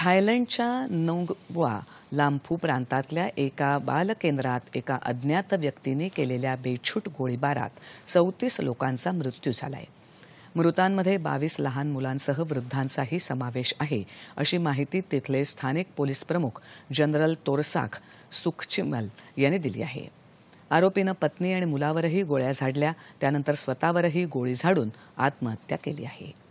थायलंडच्या नोंगवा लांफू प्रांतातल्या एका बालकेंद्रात एका अज्ञात व्यक्तीने केलेल्या बेछूट गोळीबारात चौतीस लोकांचा मृत्यू झाला आहे मृतांमध्ये बावीस लहान मुलांसह वृद्धांचाही समावेश आहे अशी माहिती तिथले स्थानिक पोलीस प्रमुख जनरल तोरसाख सुखचिमल यांनी दिली आहे आरोपीनं पत्नी आणि मुलावरही गोळ्या झाडल्या त्यानंतर स्वतःवरही गोळी झाडून आत्महत्या केली आहे